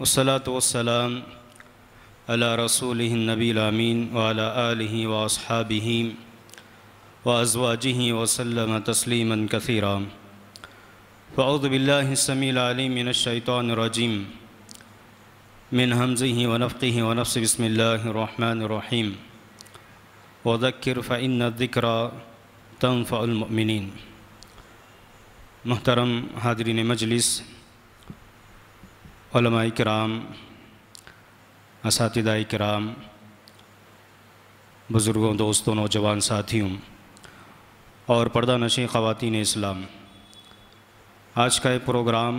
वसलात वसलाम अला रसूल नबी नबीलामीन वाला आलि वासहाबी व अजवाजी वसलम तस्लीमन कसराम फ़ौज़बिल्लासमीलमिनशैतरजीम मिन हमज़ी वनफ़ी वनफ़ बसमीम वज़क्र फ़िन ज़िक्रा तनफ़मिन मोहतरम हादरीन मजलिस कराम इसातदा कराम बुज़ुर्गों दोस्तों नौजवान साथियों और पर्दा नशें ख़वान इस्लाम आज का ये प्रोग्राम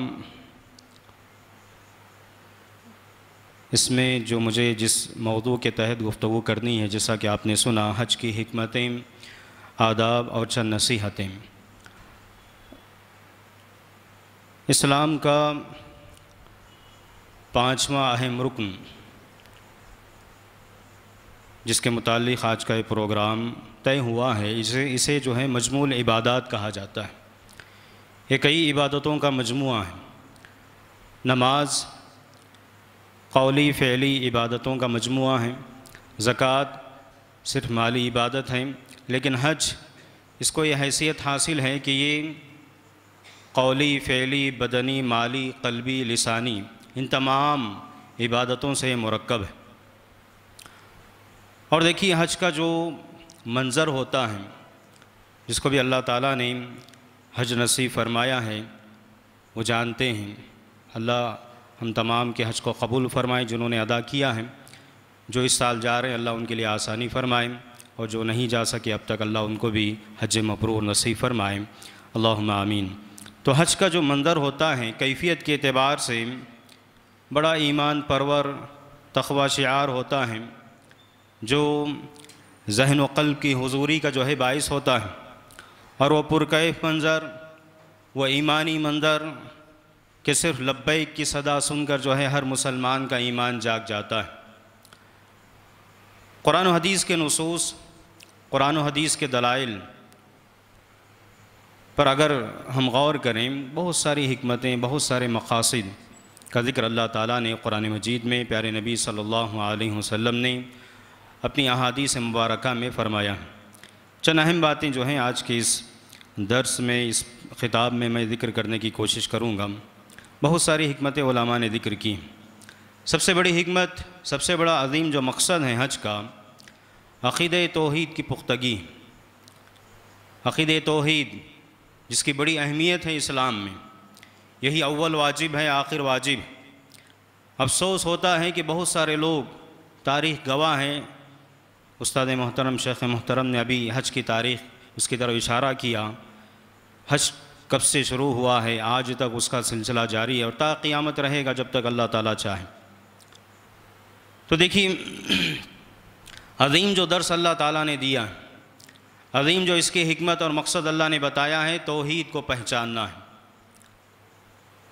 इसमें जो मुझे जिस मौजू के तहत गुफ्तु करनी है जैसा कि आपने सुना हज की हमतें आदाब और चंद नसीहतें इस्लाम का पाँचवा अहम रुकन जिसके मुतालिक आज का ये प्रोग्राम तय हुआ है इसे इसे जो है मजमूल इबादत कहा जाता है ये कई इबादतों का मजमू है नमाज कौली फ़ैली इबादतों का मजमू है ज़क़़त सिर्फ माली इबादत है लेकिन हज इसको यह हैसियत हासिल है कि ये कौली फ़ैली बदनी माली कलबी लसानी इन तमाम इबादतों से मरकब है और देखिए हज का जो मंज़र होता है जिसको भी अल्लाह ताला ने हज नसीब फरमाया है वो जानते हैं अल्लाह हम तमाम के हज को कबूल फरमाए जिन्होंने अदा किया है जो इस साल जा रहे हैं अल्लाह उनके लिए आसानी फरमाएँ और जो नहीं जा सके अब तक अल्लाह उनको भी हज मबरूर नसीब फ़रमाएँ अल्लाह आमीन तो हज का जो मंज़र होता है कैफियत के अतबार से बड़ा ईमान परवर तखवा शार होता है जो जहन वक़ल की हजूरी का जो है बायस होता है और वह पुरकैफ़ मंज़र व ईमानी मंज़र के सिर्फ लब्बे की सदा सुनकर जो है हर मुसलमान का ईमान जाग जाता है कुरान हदीस के नसूस कुरान हदीस के दलाइल पर अगर हम गौर करें बहुत सारी हमतें बहुत सारे मकासद का ज़िक्र अल्लाह ताला ने कुरान मजीद में प्यारे नबी सल्लल्लाहु अलैहि वसल्लम ने अपनी अहादीस मुबारक में फ़रमाया चंद अहम बातें जो हैं आज के इस दर्स में इस ख़िताब में मैं ज़िक्र करने की कोशिश करूँगा बहुत सारी हमत ने ज़िक्र की सबसे बड़ी हमत सबसे बड़ा अजीम जो मकसद है हज का अक़ीद तोहद की पुख्तगी अक़ीद तोहद जिसकी बड़ी अहमियत है इस्लाम में यही अव्वल वाजिब है आखिर वाजिब अफसोस होता है कि बहुत सारे लोग तारीख गवाह हैं उस्ताद मोहतरम शेख मोहतरम ने अभी हज की तारीख उसकी तरफ इशारा किया हज कब से शुरू हुआ है आज तक उसका सिलसिला जारी है और ता क़ियामत रहेगा जब तक अल्लाह ताला चाहे तो देखिए अजीम जो दर्स अल्लाह ताला ने दिया है अजीम जो इसकी हमत और मकसद अल्लाह ने बताया है तोहहीद को पहचानना है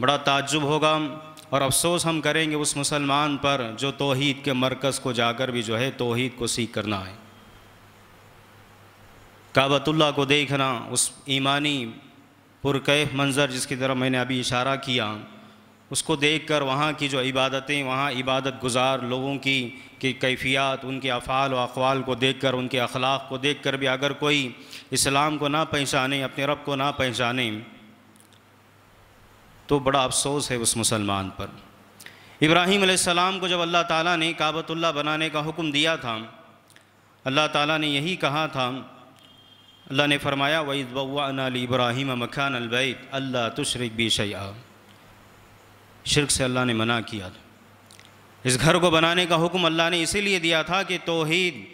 बड़ा ताज्जुब होगा और अफसोस हम करेंगे उस मुसलमान पर जो तोहहीद के मरकज़ को जाकर भी जो है तोहद को सीख करना है काबतुल्ला को देखना उस ईमानी पुरकैफ मंज़र जिसकी तरफ मैंने अभी इशारा किया उसको देखकर वहाँ की जो इबादतें वहाँ इबादत गुजार लोगों की कि कैफियत उनके अफ़ाल व अकवाल को देखकर उनके अखलाक को देखकर भी अगर कोई इस्लाम को ना पहचाने अपने रब को ना पहचाने तो बड़ा अफसोस है उस मुसलमान पर इब्राहीम सलाम को जब अल्लाह ताला ने काबतुल्ला बनाने का हुक्म दिया था अल्लाह ताला ने यही कहा था अल्लाह ने फरमाया वईदवाली इब्राहिम मखान अलबैत अल्लाह तुशरक बी शया शिरक से अल्लाह ने मना किया इस घर को बनाने का हुक्म अल्लाह ने इसीलिए दिया था कि तोहीद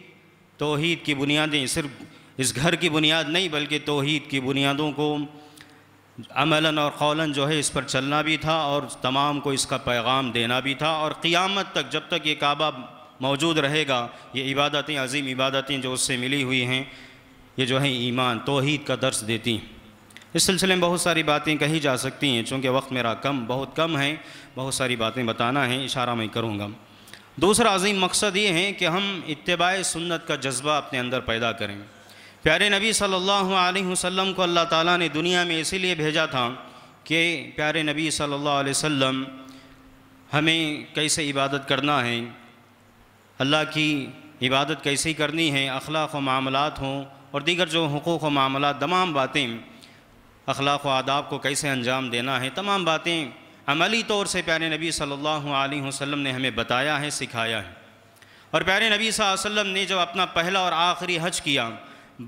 तोहीद की बुनियादें सिर्फ इस घर की बुनियाद नहीं बल्कि तोहीद की बुनियादों को अमलन और कौला जो है इस पर चलना भी था और तमाम को इसका पैगाम देना भी था और क़ियामत तक जब तक ये काबा मौजूद रहेगा ये इबादतें अजीम इबादतें जो उससे मिली हुई हैं ये जो है ईमान तोहहीद का दर्स देती हैं इस सिलसिले में बहुत सारी बातें कही जा सकती हैं चूँकि वक्त मेरा कम बहुत कम है बहुत सारी बातें बताना है इशारा मैं करूँगा दूसरा अजीम मकसद ये है कि हम इतबा सुन्नत का जज्बा अपने अंदर पैदा करें प्यारे नबी सल्लल्लाहु अलैहि वसल्लम को अल्लाह ताला ने दुनिया में इसीलिए भेजा था कि प्यारे नबी सल्लल्लाहु अलैहि वसल्लम हमें कैसे इबादत करना है अल्लाह की इबादत कैसे करनी है अखलाक व मामलात हों और दीगर जो हकूक़ व मामला तमाम बातें अखलाक व आदाब को कैसे अंजाम देना है तमाम बातें अमली तौर से प्यारे नबी सल्लल्लाहु अलैहि वसल्लम ने हमें बताया है सिखाया है और प्यारे नबी वसल्लम ने जब अपना पहला और आखिरी हज किया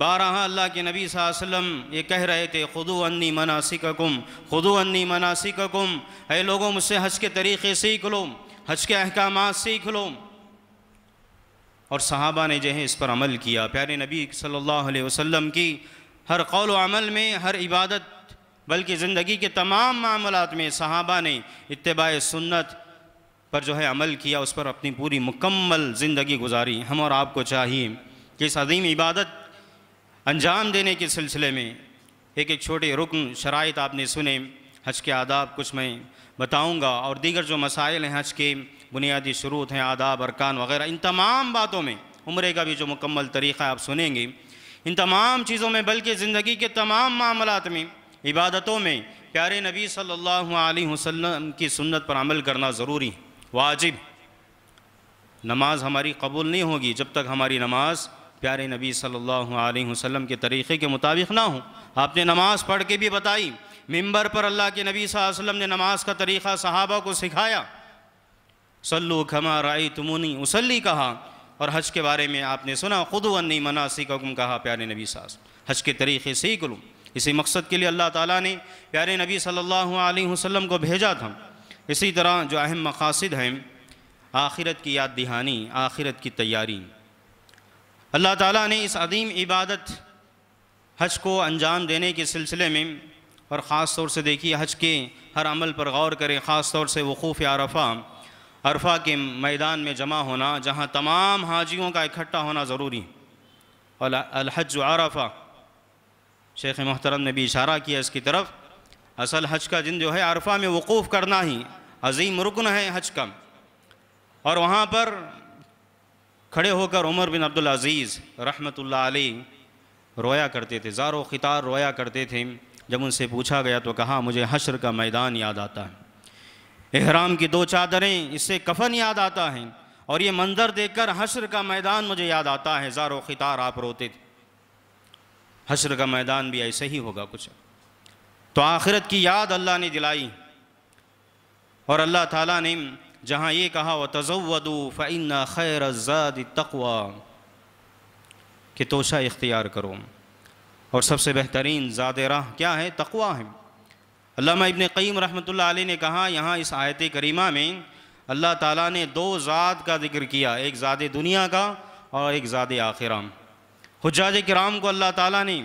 बारह अल्लाह के नबी वसल्लम ये कह रहे थे खुदो अन्नी मनासिककुम खुदो अन्नी मनासिककुम है लोगों मुझसे हज के तरीक़े सीख लो हज के अहकाम सीख लो और सहाबा ने जो है इस पर अमल किया प्यारे नबी सल्लल्लाहु अलैहि वसल्लम की हर कौल अमल में हर इबादत बल्कि ज़िंदगी के तमाम मामलों में सहाबा ने इतबा सुन्नत पर जो है अमल किया उस पर अपनी पूरी मुकम्मल ज़िंदगी गुजारी हम और आपको चाहिए कि इस अजीम इबादत अंजाम देने के सिलसिले में एक एक छोटे रुकन शराइ आपने सुने हज के आदाब कुछ मैं बताऊँगा और दीगर जो मसाइल हैं हज के बुनियादी शुरूत हैं आदाब अरकान वगैरह इन तमाम बातों में उम्र का भी जो मुकम्मल तरीक़ा आप सुनेंगे इन तमाम चीज़ों में बल्कि ज़िंदगी के तमाम मामलों में इबादतों में प्यारे नबी सल्लल्लाहु अलैहि वसल्लम की सुन्नत पर अमल करना ज़रूरी वाजिब नमाज हमारी कबूल नहीं होगी जब तक हमारी नमाज़ प्यारे नबी सल्लल्लाहु अलैहि वसल्लम के तरीक़े के मुताबिक ना हो आपने नमाज़ पढ़ के भी बताई मिंबर पर अल्लाह के नबी वसल्लम ने नमाज का तरीक़ा सहाबा को सिखाया सल्लु खमा राई तुमुनी उसली कहा और हज के बारे में आपने सुना खुद वन्नी मनासी का हुक्म कहा प्यारे नबी सास हज के तरीक़े सीख लूँ इसी मकसद के लिए अल्लाह ताला ने प्यारे नबी सल्लल्लाहु अलैहि वसल्लम को भेजा था इसी तरह जो अहम मकासद हैं आखिरत की याद दहानी आखिरत की तैयारी अल्लाह ताला ने इस अदीम इबादत हज को अंजाम देने के सिलसिले में और ख़ास तौर से देखिए हज के हर अमल पर गौर करें ख़ास तौर से वक़ूफ़ अरफा अरफा के मैदान में जमा होना जहाँ तमाम हाजियों का इकट्ठा होना ज़रूरी और अलहज आरफा शेख मोहतरम ने भी इशारा किया इसकी तरफ असल हज का दिन जो है अरफा में वक़ूफ़ करना ही अजीम रुकन है हज का और वहाँ पर खड़े होकर उमर बिन अब्दुल अज़ीज़ रहमत आली रोया करते थे ज़ारो ख़ितार रोया करते थे जब उनसे पूछा गया तो कहा मुझे हशर का मैदान याद आता है एहराम की दो चादरें इससे कफन याद आता है और ये मंज़र देखकर हशर का मैदान मुझे याद आता है ज़ारो ख़ितार आप रोते थे हशर का मैदान भी ऐसे ही होगा कुछ तो आखिरत की याद अल्लाह ने दिलाई और अल्लाह ताला ने जहाँ ये कहा व तजवदू फ़ैन खैर ज़ाद तकवा कि तोशा इख्तियार करो और सबसे बेहतरीन ज़ाद राह क्या है तकवा है अल्लामा इबन क़ीम रहमतुल्लाह अलैह ने कहा यहाँ इस आयत करीमा में अल्लाह ताला ने दो ज़ात का जिक्र किया एक ज़ाद दुनिया का और एक ज़ाद आखिराम हजाज कराम को अल्लाह ताला ने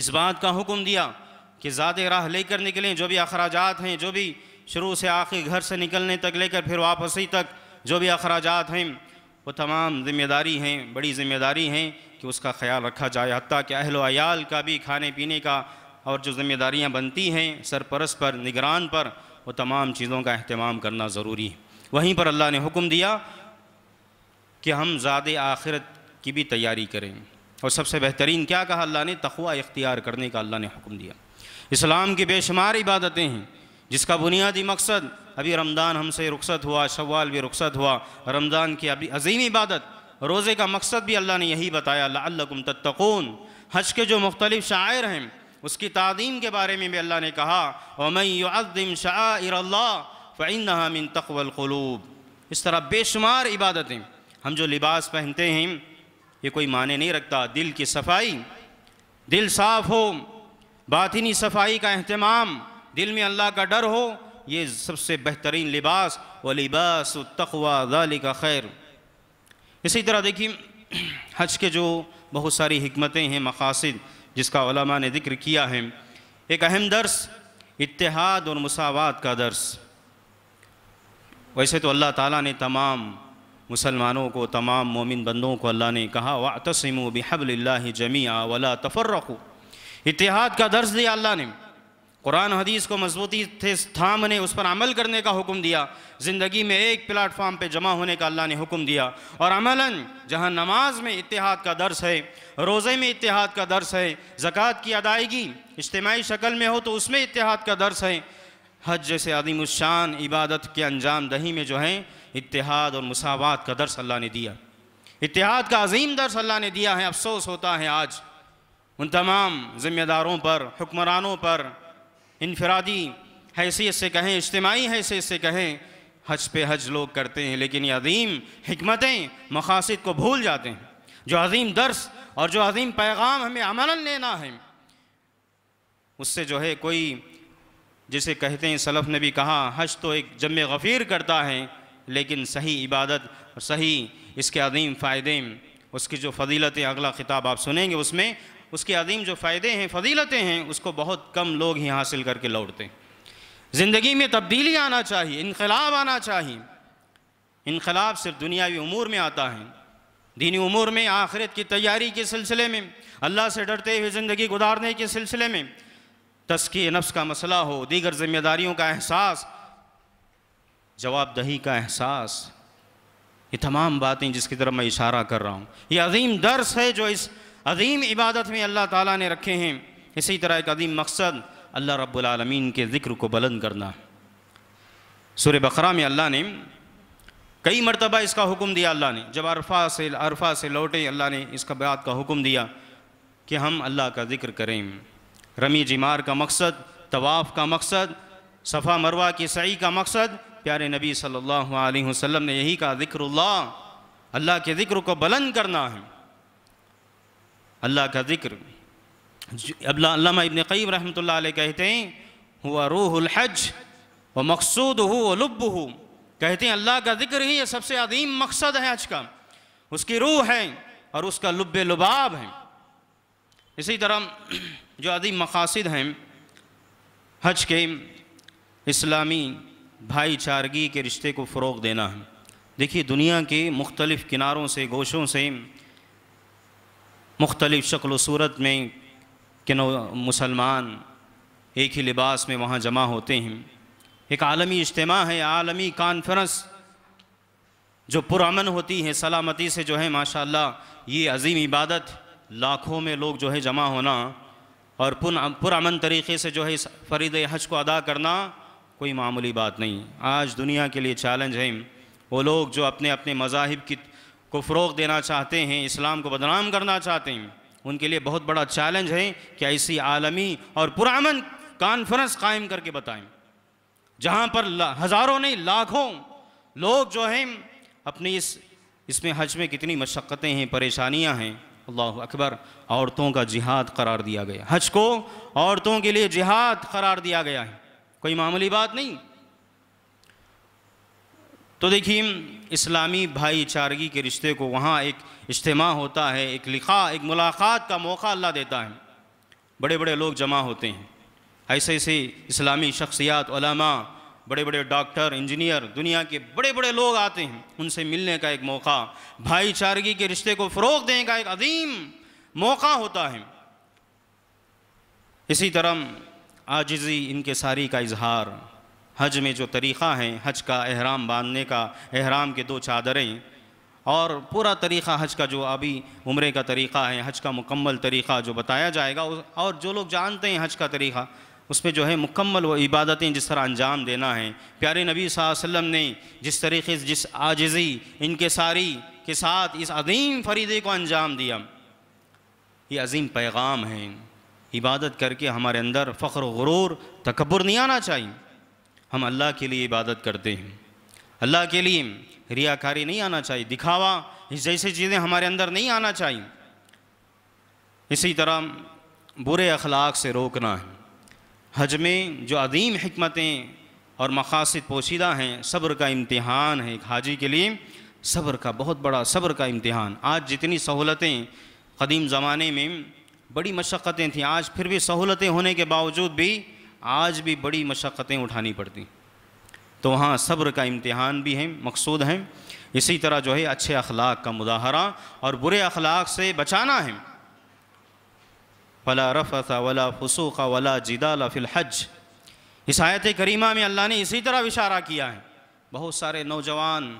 इस बात का हुक्म दिया कि ज़ाद राह लेकर निकलें जो भी अखराज हैं जो भी शुरू से आखिर घर से निकलने तक लेकर फिर वापसी तक जो भी अखराज हैं वो तमाम जिम्मेदारी हैं बड़ी जिम्मेदारी हैं कि उसका ख्याल रखा जाए हती कि अहल आयाल का भी खाने पीने का और जो जिम्मेदारियाँ बनती हैं सरपरस पर निगरान पर वो तमाम चीज़ों का अहतमाम करना ज़रूरी है वहीं पर अल्लाह ने हुक्म दिया कि हम ज़ाद आखिरत की भी तैयारी करें और सबसे बेहतरीन क्या कहा अल्लाह ने तखवा इख्तियार करने का अल्लाह ने हुक्म दिया इस्लाम की बेशुमार इबादतें हैं जिसका बुनियादी मकसद अभी रमज़ान हमसे रुखसत हुआ शवाल भी रुखसत हुआ रमज़ान की अभी अजीम इबादत रोज़े का मकसद भी अल्लाह ने यही बताया लाकुम तत्तकून हज के जो मुख्तलिफ शायर हैं उसकी तादीम के बारे में भी अल्लाह ने कहा वमयम शाह फ़ैन मिन तकवलूब इस तरह बेशुमार इबादतें हम जो लिबास पहनते हैं ये कोई माने नहीं रखता दिल की सफाई दिल साफ़ हो बातिनी सफाई का अहतमाम दिल में अल्लाह का डर हो ये सबसे बेहतरीन लिबास व लिबास तकवा का खैर इसी तरह देखिए हज के जो बहुत सारी हमतें हैं मकासद जिसका ओलमा ने जिक्र किया है एक अहम दर्स इतिहाद और मसावत का दर्स वैसे तो अल्लाह ताला ने तमाम मुसलमानों को तमाम मोमिन बंदों को अल्लाह ने कहा व तसम बहबल्ला जमिया वला रखो इतिहाद का दर्स दिया अल्लाह ने कुरान हदीस को मजबूती थे थामने उस पर अमल करने का हुक्म दिया ज़िंदगी में एक प्लेटफार्म पे जमा होने का अल्लाह ने हुक्म दिया और अमलन जहाँ नमाज में इतिहाद का दर्स है रोज़े में इतिहाद का दर्स है ज़क़़त की अदायगी इज्तमाही शक्ल में हो तो उसमें इतिहाद का दर्स है हज जैसे शान इबादत के अंजाम दही में जो है इतिहाद और मसावत का दर्स अल्लाह ने दिया इतिहाद का अजीम दर्स अल्लाह ने दिया है अफसोस होता है आज उन तमाम ज़िम्मेदारों पर हुक्मरानों पर इनफरादी हैसियत से कहें इज्तमाही हैसियत से कहें हज पे हज लोग करते हैं लेकिन ये अजीम हमतें मकासद को भूल जाते हैं जो अजीम दर्स और जो अजीम पैगाम हमें अमला लेना है उससे जो है कोई जिसे कहते हैं सलफ़ ने भी कहा हज तो एक जम गफ़ीर करता है लेकिन सही इबादत और सही इसके अदीम फ़ायदे उसकी जो फजीलत अगला खिताब आप सुनेंगे उसमें उसके अदीम जो फ़ायदे हैं फजीलतें हैं उसको बहुत कम लोग ही हासिल करके लौटते हैं ज़िंदगी में तब्दीली आना चाहिए इनकलाब आना चाहिए इनकलाब सिर्फ दुनियावी उमूर में आता है दीनी उमूर में आखिरत की तैयारी के सिलसिले में अल्लाह से डरते हुए ज़िंदगी गुजारने के सिलसिले में तस्की नफ्स का मसला हो दीगर जिम्मेदारियों का एहसास जवाबदही का एहसास ये तमाम बातें जिसकी तरफ मैं इशारा कर रहा हूँ ये अजीम दर्स है जो इस अजीम इबादत में अल्लाह ताला ने रखे हैं इसी तरह एक अजीम मकसद अल्लाह रब्लमीन के ज़िक्र को बुलंद करना सुर बकरा में अल्लाह ने कई मरतबा इसका हुक्म दिया अल्लाह ने जब अरफा से अरफा से लौटे अल्लाह ने इसका बात का हुक्म दिया कि हम अल्लाह का ज़िक्र करें रमी जिमार का मकसद तवाफ़ का मकसद सफ़ा मरवा की सई का मकसद प्यारे नबी सल्लल्लाहु अलैहि वसल्लम ने यही कहा ज़िक्र अल्लाह के ज़िक्र को बुलंद करना है अल्लाह का ज़िक्र अल्लामा इबन क़ीम रहमतुल्लाह अलैह कहते हैं हुआ रूहुल हज व मकसूद हो लुब हो कहते हैं अल्लाह का ज़िक्र ही ये सबसे अदीम मकसद है हज का उसकी रूह है और उसका लुब लुबाब है इसी तरह जो अदीम मकासद हैं हज के इस्लामी भाईचारगी के रिश्ते को फ़रोग देना है देखिए दुनिया के मुख्तलिफ़ किनारों से गोशों से मुख्तलिफ़ शक्ल सूरत में कि नो मुसलमान एक ही लिबास में वहाँ जमा होते हैं एक आलमी इज्तम है आलमी कॉन्फ्रेंस जो पुरान होती है सलामती से जो है माशाल्लाह ये अजीम इबादत लाखों में लोग जो है जमा होना और पुरान तरीके से जो है इस फरीद हज को अदा करना कोई मामूली बात नहीं आज दुनिया के लिए चैलेंज है वो लोग जो अपने अपने मजाहब की को फ़रोग देना चाहते हैं इस्लाम को बदनाम करना चाहते हैं उनके लिए बहुत बड़ा चैलेंज है कि ऐसी आलमी और पुरान कॉन्फ्रेंस कायम करके बताएं जहाँ पर हज़ारों नहीं लाखों लोग जो हैं अपनी इस इसमें हज में कितनी मशक्क़तें हैं परेशानियाँ हैं अल्लाह अकबर औरतों का जिहाद करार दिया गया हज को औरतों के लिए जिहाद करार दिया गया है कोई मामूली बात नहीं तो देखिए इस्लामी भाईचारगी के रिश्ते को वहाँ एक इज्तम होता है एक लिखा एक मुलाकात का मौका अल्लाह देता है बड़े बड़े लोग जमा होते हैं ऐसे ऐसे इस्लामी शख्सियात बड़े बड़े डॉक्टर इंजीनियर दुनिया के बड़े बड़े लोग आते हैं उनसे मिलने का एक मौका भाईचारगी के रिश्ते को फ़रोग देने का एक अजीम मौका होता है इसी तरह आजिज़ी इनके सारी का इजहार हज में जो तरीक़ा है हज का अहराम बांधने का अहराम के दो चादरें और पूरा तरीक़ा हज का जो अभी उम्र का तरीक़ा है हज का मुकम्मल तरीक़ा जो बताया जाएगा और जो लोग जानते हैं हज का तरीक़ा उस पर जो है मुकम्मल वो इबादतें जिस तरह अंजाम देना है प्यारे नबी वसल्लम ने जिस तरीके से जिस आजज़ी इनके सारी के साथ इस अजीम फरीदे को अंजाम दिया ये अजीम पैगाम है इबादत करके हमारे अंदर फ़ख्र गुरूर तकबर नहीं आना चाहिए हम अल्लाह के लिए इबादत करते हैं अल्लाह के लिए रियाकारी नहीं आना चाहिए दिखावा जैसी चीज़ें हमारे अंदर नहीं आना चाहिए इसी तरह बुरे अखलाक से रोकना है हज में जो अदीम हमतें और मकासद पोशीदा हैं सब्र का इम्तहान है एक हाजी के लिए सब्र का बहुत बड़ा सब्र का इम्तहान आज जितनी सहूलतें कदीम ज़माने में बड़ी मशक्क़तें थीं आज फिर भी सहूलतें होने के बावजूद भी आज भी बड़ी मशक्क़तें उठानी पड़ती तो वहाँ सब्र का इम्तहान भी है मकसूद हैं इसी तरह जो है अच्छे अखलाक का मुजाहरा और बुरे अखलाक से बचाना है फला रफ़ा वला फसूक वला जिदाला हज इस आयत करीमा में अल्लाह ने इसी तरह इशारा किया है बहुत सारे नौजवान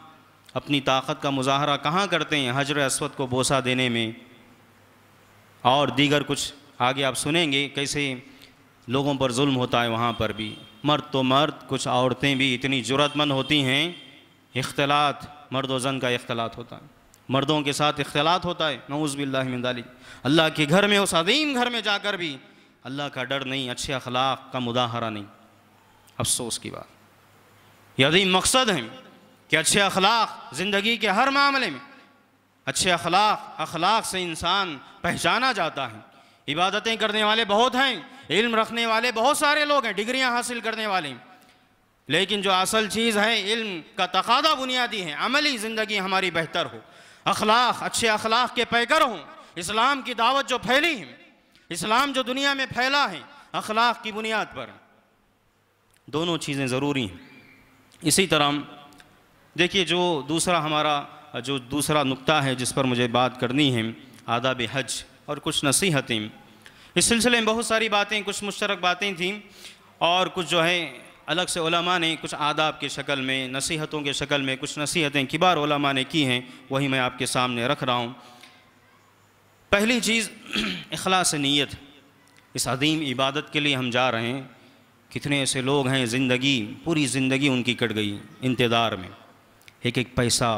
अपनी ताकत का मुजाहरा कहाँ करते हैं हजर असवद को बोसा देने में और दीगर कुछ आगे आप सुनेंगे कैसे लोगों पर जुल्म होता है वहाँ पर भी मर्द तो मर्द कुछ औरतें भी इतनी ज़रूरतमंद होती हैं इख्तलात मर्द वजन जन का इख्तलात होता है मर्दों के साथ इख्तलात होता है नौज़बिल्लादाली अल्लाह के घर में उस अदीम घर में जाकर भी अल्लाह का डर नहीं अच्छे अखलाक का मुदाहरा नहीं अफसोस की बात यह अदीम मकसद है कि अच्छे अखलाक ज़िंदगी के हर मामले में अच्छे अखलाक अखलाक से इंसान पहचाना जाता है इबादतें करने वाले बहुत हैं इल्म रखने वाले बहुत सारे लोग हैं डिग्रियां हासिल करने वाले लेकिन जो असल चीज़ है इल्म का तकादा बुनियादी है अमली ज़िंदगी हमारी बेहतर हो अखलाक अच्छे अखलाक के पैकर हों इस्लाम की दावत जो फैली है इस्लाम जो दुनिया में फैला है अखलाक की बुनियाद पर दोनों चीज़ें ज़रूरी हैं इसी तरह देखिए जो दूसरा हमारा जो दूसरा नुकता है जिस पर मुझे बात करनी है आदाब हज और कुछ नसीहतें इस सिलसिले में बहुत सारी बातें कुछ मुश्तरक बातें थीं और कुछ जो है अलग से ओलमा ने कुछ आदाब की शक्ल में नसीहतों के शक्ल में कुछ नसीहतें किबार ओलमा ने की हैं वही मैं आपके सामने रख रहा हूँ पहली चीज़ अखलास नीयत इस अदीम इबादत के लिए हम जा रहे हैं कितने ऐसे लोग हैं ज़िंदगी पूरी ज़िंदगी उनकी कट गई इंतज़ार में एक एक पैसा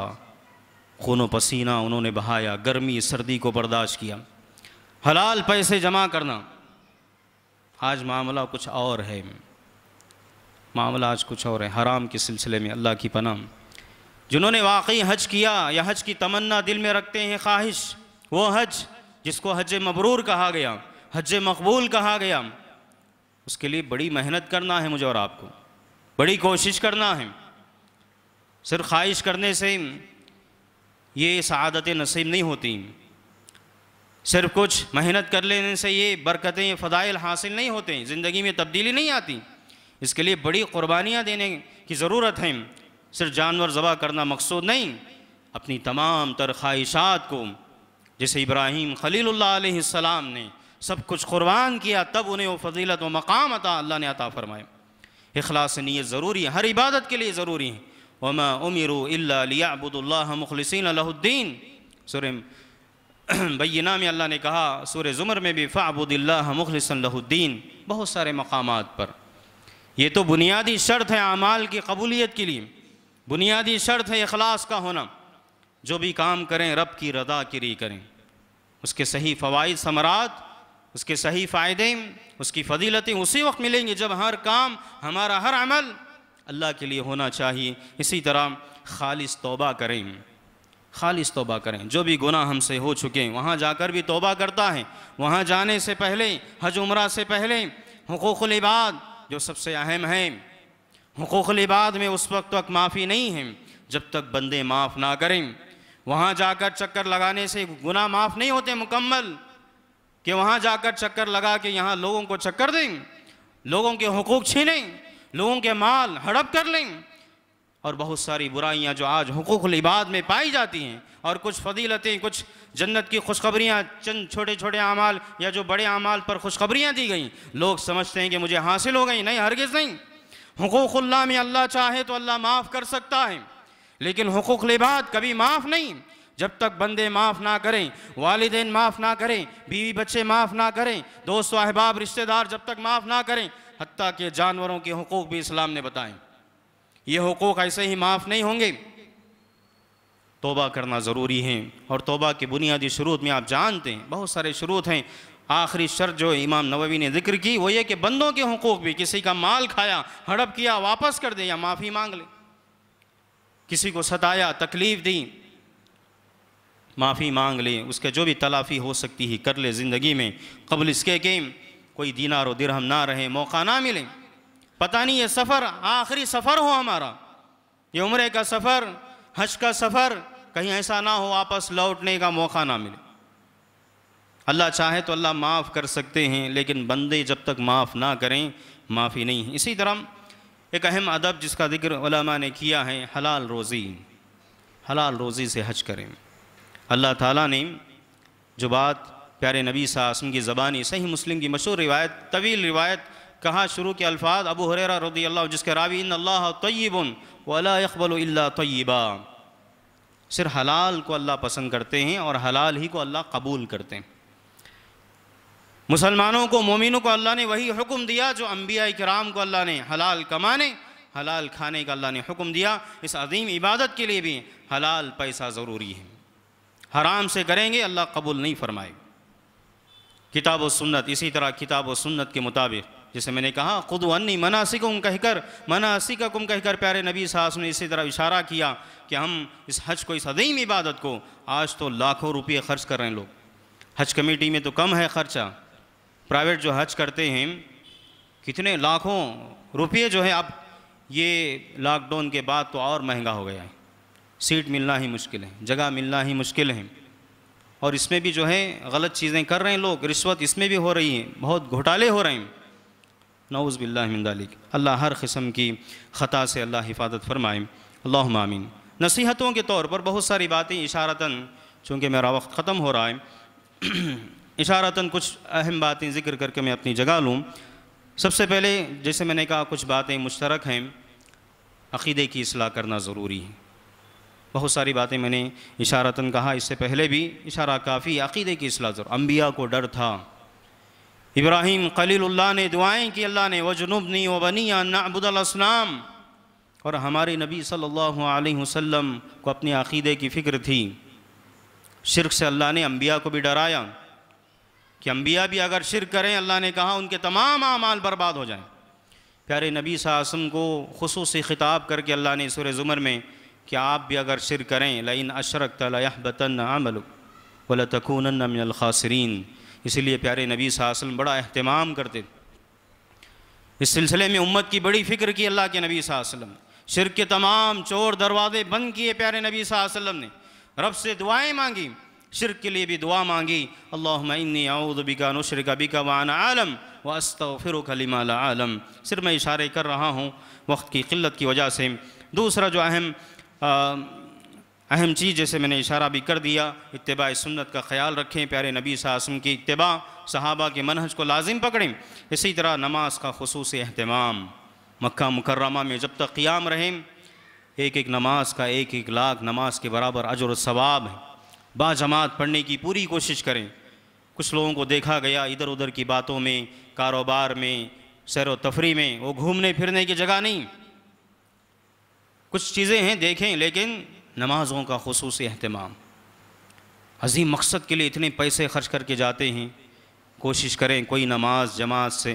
खून पसीना उन्होंने बहाया गर्मी सर्दी को बर्दाश्त किया हलाल पैसे जमा करना आज मामला कुछ और है मामला आज कुछ और है हराम के सिलसिले में अल्लाह की पनाह जिन्होंने वाकई हज किया या हज की तमन्ना दिल में रखते हैं ख्वाहिश वो हज जिसको हज मबरूर कहा गया हज मकबूल कहा गया उसके लिए बड़ी मेहनत करना है मुझे और आपको बड़ी कोशिश करना है सिर्फ ख्वाहिश करने से ये सआदतें नसीब नहीं होती सिर्फ कुछ मेहनत कर लेने से ये बरकतें ये फ़दाइल हासिल नहीं होते ज़िंदगी में तब्दीली नहीं आती इसके लिए बड़ी क़ुरबानियाँ देने की ज़रूरत है सिर्फ जानवर ज़बा करना मकसूद नहीं अपनी तमाम तर ख्वाहिशात को जैसे इब्राहिम खलील्लाम ने सब कुछ कुर्बान किया तब उन्हें वो फजीलत व मकाम अता अल्लाह ने अता फ़रमाया अखलास नीयत ज़रूरी है हर इबादत के लिए ज़रूरी है वमा उमिर अलियाबुदल्ला मुखलसिन अलहुद्दीन सुरम बैना में अल्लाह ने कहा सूर ज़ुमर में भी फ़ाबुदिल्ला मुखलसल्लाद्दीन बहुत सारे मकाम पर ये तो बुनियादी शर्त है अमाल की कबूलीत के लिए बुनियादी शर्त है अखलास का होना जो भी काम करें रब की रदा के लिए करें उसके सही फ़वाद समरात उसके सही फ़ायदे उसकी फजीलतें उसी वक्त मिलेंगी जब हर काम हमारा हर अमल अल्लाह के लिए होना चाहिए इसी तरह खालिश तोबा करें खालिश तोबा करें जो भी गुनाह हमसे हो चुके हैं वहाँ जाकर भी तोबा करता है वहाँ जाने से पहले हज उम्र से पहले हकूक़लबाद जो सबसे अहम है हकूक़लबाद में उस वक्त तक माफ़ी नहीं है जब तक बंदे माफ़ ना करें वहाँ जाकर चक्कर लगाने से गुनाह माफ़ नहीं होते मुकम्मल कि वहाँ जाकर चक्कर लगा के यहाँ लोगों को चक्कर दें लोगों के हकूक़ छीनें लोगों के माल हड़प कर लें और बहुत सारी बुराइयाँ जो आज हकूक़ल इबाद में पाई जाती हैं और कुछ फजीलतें कुछ जन्नत की खुशखबरियाँ चंद छोटे छोटे अमाल या जो बड़े अमाल पर खुशखबरियाँ दी गई लोग समझते हैं कि मुझे हासिल हो गई नहीं हरगिज़ नहीं हकूक़ल्ला में अल्लाह चाहे तो अल्लाह माफ़ कर सकता है लेकिन हकूक़ लिबाद कभी माफ़ नहीं जब तक बंदे माफ़ ना करें वालदे माफ़ ना करें बीवी बच्चे माफ़ ना करें दोस्त अहबाब रिश्तेदार जब तक माफ़ ना करें हती के जानवरों के हकूक़ भी इस्लाम ने बताएं ये हकूक़ ऐसे ही माफ़ नहीं होंगे तोबा करना ज़रूरी है और तोबा के बुनियादी शरूत में आप जानते हैं बहुत सारे शुरूत हैं आखिरी शर्त जो इमाम नववी ने जिक्र की वो ये कि बंदों के हकूक़ भी किसी का माल खाया हड़प किया वापस कर दे या माफ़ी मांग ले किसी को सताया तकलीफ़ दी माफ़ी मांग ले उसके जो भी तलाफ़ी हो सकती है कर ले ज़िंदगी में कबल इसके कि कोई दीनार और दिरहम ना रहे मौका ना मिले पता नहीं ये सफ़र आखिरी सफ़र हो हमारा ये उम्र का सफ़र हज का सफ़र कहीं ऐसा ना हो वापस लौटने का मौका ना मिले अल्लाह चाहे तो अल्लाह माफ़ कर सकते हैं लेकिन बंदे जब तक माफ़ ना करें माफ़ी नहीं है इसी तरह एक अहम अदब जिसका जिक्र ने किया है हलाल रोज़ी हलाल रोज़ी से हज करें अल्लाह ताला ने जो बात प्यारे नबी सासम की ज़बानी सही मुस्लिम की मशहूर रिवायत तवील रिवायत कहा शुरू के अल्फाज अबू हुररा रदी अल्लाह जिसके रावी इन अल्लाह तय्यबन वला यकबल तय्यबा सिर्फ हलाल को अल्लाह पसंद करते हैं और हलाल ही को अल्लाह कबूल करते हैं मुसलमानों को मोमिनों को अल्लाह ने वही हुक्म दिया जो अम्बिया कराम को अल्लाह ने हलाल कमाने हलाल खाने का अल्लाह ने हुक्म दिया इस अजीम इबादत के लिए भी हलाल पैसा ज़रूरी है हराम से करेंगे अल्लाह कबूल नहीं फरमाए किताब व सुन्नत इसी तरह किताब व सुन्नत के मुताबिक जैसे मैंने कहा खुद अन्नी उम कहकर कुम कहकर प्यारे नबी साहब ने इसी तरह इशारा किया कि हम इस हज को इस अदीम इबादत को आज तो लाखों रुपये खर्च कर रहे हैं लोग हज कमेटी में तो कम है ख़र्चा प्राइवेट जो हज करते हैं कितने लाखों रुपये जो है अब ये लॉकडाउन के बाद तो और महंगा हो गया है सीट मिलना ही मुश्किल है जगह मिलना ही मुश्किल है और इसमें भी जो है गलत चीज़ें कर रहे हैं लोग रिश्वत इसमें भी हो रही है बहुत घोटाले हो रहे हैं नौज़ बिल्लिक अल्लाह हर किस्म की ख़ता से अल्लाह हिफाजत फरमाए अल्लाह नसीहतों के तौर पर बहुत सारी बातें इशारतान चूँकि मेरा वक्त ख़त्म हो रहा है इशारतान कुछ अहम बातें ज़िक्र करके मैं अपनी जगह लूँ सबसे पहले जैसे मैंने कहा कुछ बातें मुश्तरक हैं अक़ीदे की असलाह करना ज़रूरी है बहुत सारी बातें मैंने इशारतान कहा इससे पहले भी इशारा काफ़ी अक़ीदे की असलाह ज़रूर अम्बिया को डर था इब्राहिम खलील्ला ने दुआएं कि अल्लाह ने वजनूबनी व बनिया नाबुदलस्नाम और हमारे नबी सल्लल्लाहु अलैहि वसल्लम को अपने अक़ीदे की फ़िक्र थी शिरक से अल्लाह ने अम्बिया को भी डराया कि अम्बिया भी अगर शिरक करें अल्लाह ने कहा उनके तमाम अमाल बर्बाद हो जाएं प्यारे नबी सासम को खसूस ख़िताब करके अल्लाह ने सुर ज़ुमर में कि आप भी अगर शिर करें लिन अशरक तलह बतन अमल वलतकून मिनल इसीलिए प्यारे नबी वसल्लम बड़ा अहतमाम करते इस सिलसिले में उम्मत की बड़ी फ़िक्र की अल्लाह के नबी वसल्लम शिर के तमाम चोर दरवाजे बंद किए प्यारे नबी वसल्लम ने रब से दुआएं मांगी शिर के लिए भी दुआ मांगी अल्लाबिका नशरका बिका वाना आलम व फिर कलीमाला आलम सिर्फ मैं इशारे कर रहा हूँ वक्त की किल्लत की वजह से दूसरा जो अहम अहम चीज़ जैसे मैंने इशारा भी कर दिया इतबा सुन्नत का ख्याल रखें प्यारे नबी सासम की इतबा सहाबा के मनहज को लाजिम पकड़ें इसी तरह नमाज का खसूस अहतमाम मक्का मुकर्रमा में जब तक क़्याम रहें एक एक नमाज का एक एक लाख नमाज के बराबर अजर सवाब है बाजमात पढ़ने की पूरी कोशिश करें कुछ लोगों को देखा गया इधर उधर की बातों में कारोबार में सैर तफरी में वो घूमने फिरने की जगह नहीं कुछ चीज़ें हैं देखें लेकिन नमाज़ों का खसूस अहतमाम अजीम मकसद के लिए इतने पैसे खर्च करके जाते हैं कोशिश करें कोई नमाज जमात से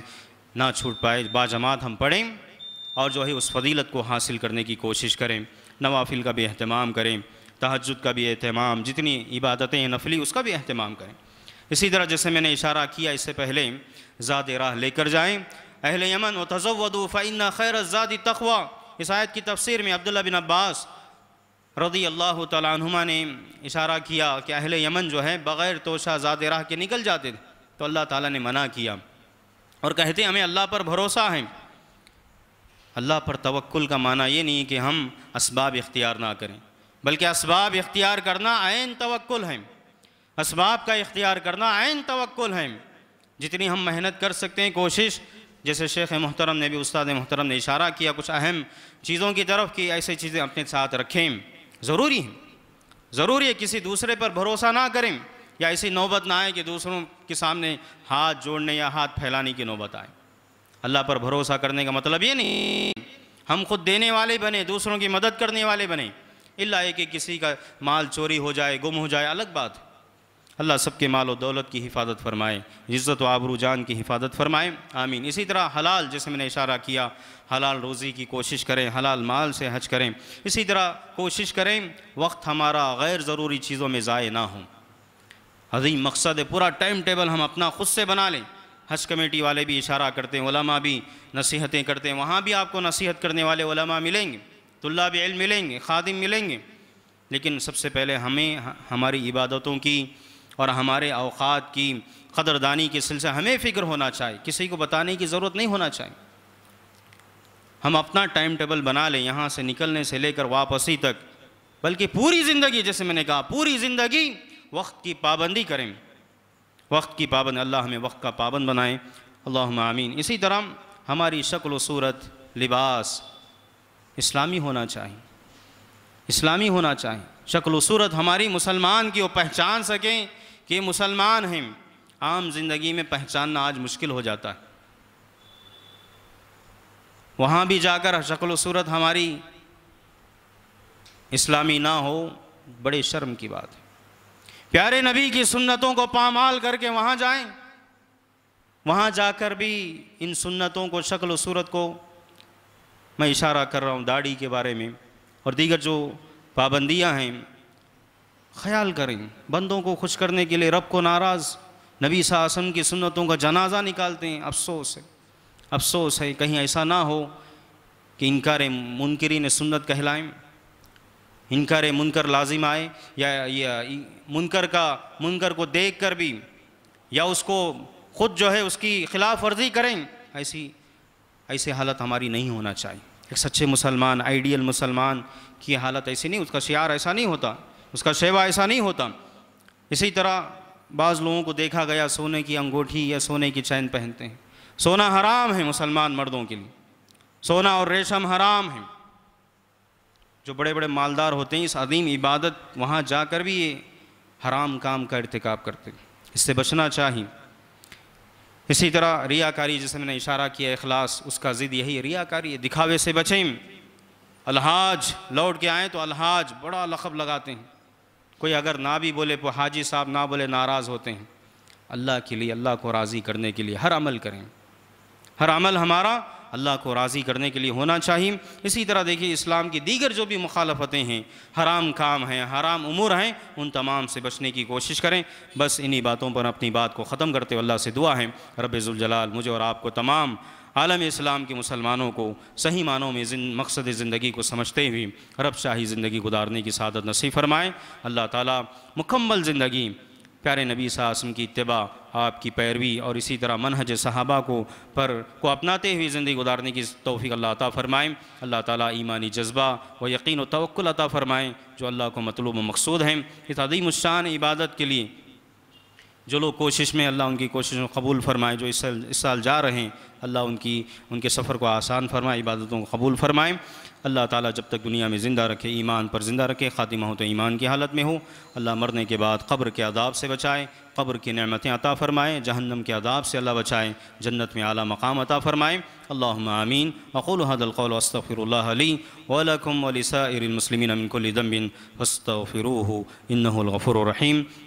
ना छूट पाए बाजमात हम पढ़ें और जो है उस फजीलत को हासिल करने की कोशिश करें नवाफिल का भी अहतमाम करें तहजद का भी अहतमाम जितनी इबादतें नफली उसका भी अहतमाम करें इसी तरह जैसे मैंने इशारा किया इससे पहले ज़ाद राह लेकर जाएँ अहल यमन व तज़वदू खैर ज़ादी तखवा इस आयत की तफसीर में अब्दुल्ला बिन अब्बास रदी अल्लाह तुमा ने इशारा किया कि अहल यमन जो है बग़ैर तोशा ज़ाद राह के निकल जाते थे तो अल्लाह ताला ने मना किया और कहते हमें अल्लाह पर भरोसा है अल्लाह पर तवक्ल का माना ये नहीं कि हम इसबाब इख्तियार ना करें बल्कि इसबाब इख्तियार करना आयन तवक्ल है इसबाब का इख्तियार करना आयन तवक्ल है जितनी हम मेहनत कर सकते हैं कोशिश जैसे शेख मोहतरम ने भी उस्ताद मोहतरम ने इशारा किया कुछ अहम चीज़ों की तरफ कि ऐसी चीज़ें अपने साथ रखें ज़रूरी है ज़रूरी है किसी दूसरे पर भरोसा ना करें या ऐसी नौबत ना आए कि दूसरों के सामने हाथ जोड़ने या हाथ फैलाने की नौबत आए अल्लाह पर भरोसा करने का मतलब ये नहीं हम खुद देने वाले बने दूसरों की मदद करने वाले बने इल्ला कि किसी का माल चोरी हो जाए गुम हो जाए अलग बात है अल्लाह सबके माल व दौलत की हिफाजत फ़रमाए इज़्ज़त व आबरू जान की हिफाजत फ़रमाए आमीन इसी तरह हलाल जैसे मैंने इशारा किया हलाल रोज़ी की कोशिश करें हलाल माल से हज करें इसी तरह कोशिश करें वक्त हमारा गैर ज़रूरी चीज़ों में ज़ाय ना हो अजीम मकसद है पूरा टाइम टेबल हम अपना ख़ुद से बना लें हज कमेटी वाले भी इशारा करते हैं वलमा भी नसीहतें करते हैं वहाँ भी आपको नसीहत करने वाले वलमा मिलेंगे तुल्ला भी मिलेंगे खादिम मिलेंगे लेकिन सबसे पहले हमें हमारी इबादतों की और हमारे अवकात की क़दरदानी के सिलसिले हमें फ़िक्र होना चाहिए किसी को बताने की ज़रूरत नहीं होना चाहिए हम अपना टाइम टेबल बना लें यहाँ से निकलने से लेकर वापसी तक बल्कि पूरी ज़िंदगी जैसे मैंने कहा पूरी ज़िंदगी वक्त की पाबंदी करें वक्त की पाबंद अल्लाह हमें वक्त का पाबंद बनाएं अल्लाह आमीन इसी तरह हमारी शक्ल सूरत लिबास इस्लामी होना चाहिए इस्लामी होना चाहिए शक्ल सूरत हमारी मुसलमान की वो पहचान सकें कि मुसलमान हैं आम जिंदगी में पहचानना आज मुश्किल हो जाता है वहाँ भी जाकर शक्ल सूरत हमारी इस्लामी ना हो बड़े शर्म की बात है प्यारे नबी की सुन्नतों को पामाल करके वहाँ जाएं वहाँ जाकर भी इन सुन्नतों को शक्ल सूरत को मैं इशारा कर रहा हूँ दाढ़ी के बारे में और दीगर जो पाबंदियाँ हैं ख्याल करें बंदों को खुश करने के लिए रब को नाराज़ नबी सासम की सुन्नतों का जनाजा निकालते हैं अफसोस है अफसोस है कहीं ऐसा ना हो कि इनकार ने सुन्नत कहलाएं इनकार मुनकर लाजिम आए या या मुनकर का मुनकर को देख कर भी या उसको खुद जो है उसकी खिलाफ वर्जी करें ऐसी ऐसी हालत हमारी नहीं होना चाहिए एक सच्चे मुसलमान आइडियल मुसलमान की हालत ऐसी नहीं उसका शियार ऐसा नहीं होता उसका शेवा ऐसा नहीं होता इसी तरह बाज़ लोगों को देखा गया सोने की अंगूठी या सोने की चैन पहनते हैं सोना हराम है मुसलमान मर्दों के लिए सोना और रेशम हराम है जो बड़े बड़े मालदार होते हैं इस अदीम इबादत वहाँ जाकर भी ये हराम काम का इरतकब करते हैं इससे बचना चाहिए इसी तरह रियाकारी जिसे मैंने इशारा किया अखलास उसका ज़िद यही है रियाकारी दिखावे से बचें अलहाज लौट के आएँ तो अलहाज बड़ा लखब लगाते हैं कोई अगर ना भी बोले तो हाजी साहब ना बोले नाराज़ होते हैं अल्लाह के लिए अल्लाह को राज़ी करने के लिए हर अमल करें हर अमल हमारा अल्लाह को राज़ी करने के लिए होना चाहिए इसी तरह देखिए इस्लाम की दीगर जो भी मुखालफतें हैं हराम काम हैं हराम उमूर हैं उन तमाम से बचने की कोशिश करें बस इन्हीं बातों पर अपनी बात को ख़त्म करते हुए अल्लाह से दुआ है रबज़ुलजलाल मुझे और आपको तमाम आलम इस्लाम के मुसलमानों को सही मानों में जिन, मकसद ज़िंदगी को समझते हुए रब शाही ज़िंदगी गुजारने की सादत नसीब फरमाएँ अल्लाह ताली मुकम्मल ज़िंदगी प्यारे नबी सासम की इतबा आपकी पैरवी और इसी तरह मनहज सहाबा को पर को अपनाते हुए ज़िंदगी गुजारने की तोफ़ी अल्लाह अता फ़रमाएँ अल्लाह ताली ईमानी जज्बा व यकीन तवक्ल अता फ़रमाएँ जो अल्लाह को मतलूब मकसूद हैं इस अदीम शान इबादत के लिए जो लोग कोशिश में अल्लाह उनकी कोशिश में कबूल फ़रमाएँ जो इस साल इस साल जा रहे हैं अल्लाह उनकी उनके सफ़र को आसान फरमाए इबादतों को कबूल फ़रमाएँ अल्लाह ताला जब तक दुनिया में ज़िंदा रखे ईमान पर ज़िंदा रखे ख़ातिमा हो तो ईमान की हालत में हो अल्लाह मरने के बाद कब्र के आदाब से बचाए कब्र की नमतें अता फ़रमाएँ जहन्नम के आदाब से अल्लाह बचाए जन्नत में आला मकाम अता फ़रमाएँ अल्लाम आमीन अक़ुल हदलकौल वस्तफ़िरली वलकम वलिसमसलिमिन अमिनकुलदम्बिन वस्तफ़िरू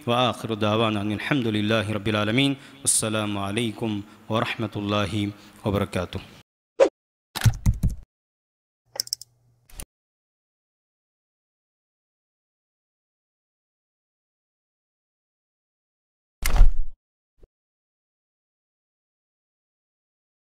व आखिर दावान अल्लाम ورحمة الله وبركاته